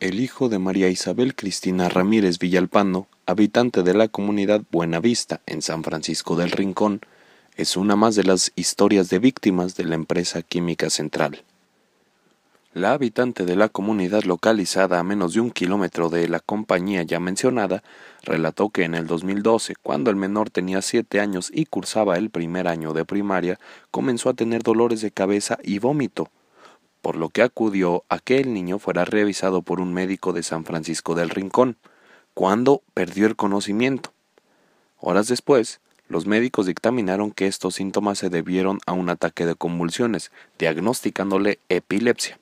el hijo de María Isabel Cristina Ramírez Villalpando, habitante de la comunidad Buenavista en San Francisco del Rincón, es una más de las historias de víctimas de la empresa química central. La habitante de la comunidad localizada a menos de un kilómetro de la compañía ya mencionada relató que en el 2012, cuando el menor tenía siete años y cursaba el primer año de primaria, comenzó a tener dolores de cabeza y vómito, por lo que acudió a que el niño fuera revisado por un médico de San Francisco del Rincón, cuando perdió el conocimiento. Horas después, los médicos dictaminaron que estos síntomas se debieron a un ataque de convulsiones, diagnosticándole epilepsia.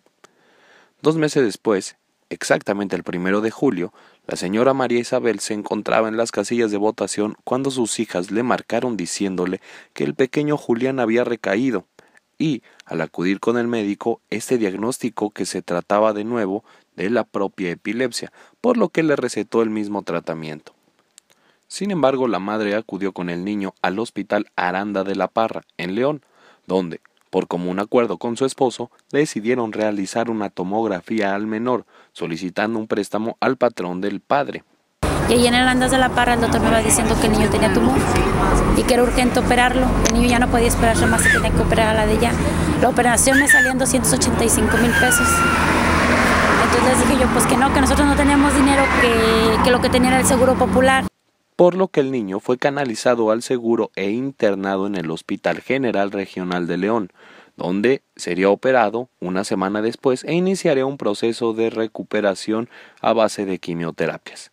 Dos meses después, exactamente el primero de julio, la señora María Isabel se encontraba en las casillas de votación cuando sus hijas le marcaron diciéndole que el pequeño Julián había recaído y, al acudir con el médico, este diagnóstico que se trataba de nuevo de la propia epilepsia, por lo que le recetó el mismo tratamiento. Sin embargo, la madre acudió con el niño al hospital Aranda de la Parra, en León, donde, por común acuerdo con su esposo, decidieron realizar una tomografía al menor, solicitando un préstamo al patrón del padre. Y ahí en Aranda de la Parra el doctor me va diciendo que el niño tenía tumor que era urgente operarlo. El niño ya no podía esperar más, se tenía que operar a la de ella La operación me salía en 285 mil pesos. Entonces dije yo, pues que no, que nosotros no tenemos dinero, que, que lo que tenía era el seguro popular. Por lo que el niño fue canalizado al seguro e internado en el Hospital General Regional de León, donde sería operado una semana después e iniciaría un proceso de recuperación a base de quimioterapias.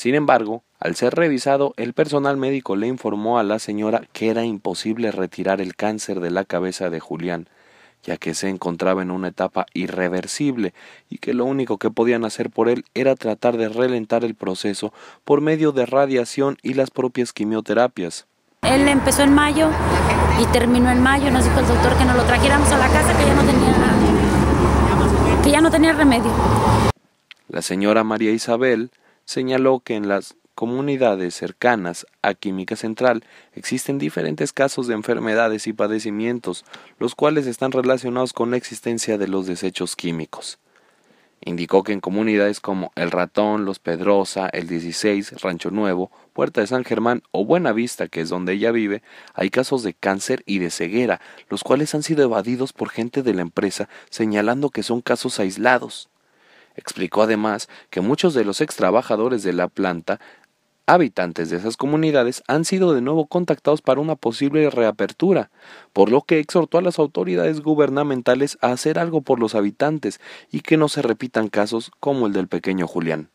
Sin embargo, al ser revisado, el personal médico le informó a la señora que era imposible retirar el cáncer de la cabeza de Julián, ya que se encontraba en una etapa irreversible y que lo único que podían hacer por él era tratar de relentar el proceso por medio de radiación y las propias quimioterapias. Él empezó en mayo y terminó en mayo, nos dijo el doctor que no lo trajéramos a la casa que ya no tenía que ya no tenía remedio. La señora María Isabel señaló que en las comunidades cercanas a Química Central existen diferentes casos de enfermedades y padecimientos, los cuales están relacionados con la existencia de los desechos químicos. Indicó que en comunidades como El Ratón, Los Pedrosa, El 16, Rancho Nuevo, Puerta de San Germán o Buena Vista, que es donde ella vive, hay casos de cáncer y de ceguera, los cuales han sido evadidos por gente de la empresa señalando que son casos aislados. Explicó además que muchos de los ex trabajadores de la planta habitantes de esas comunidades han sido de nuevo contactados para una posible reapertura, por lo que exhortó a las autoridades gubernamentales a hacer algo por los habitantes y que no se repitan casos como el del pequeño Julián.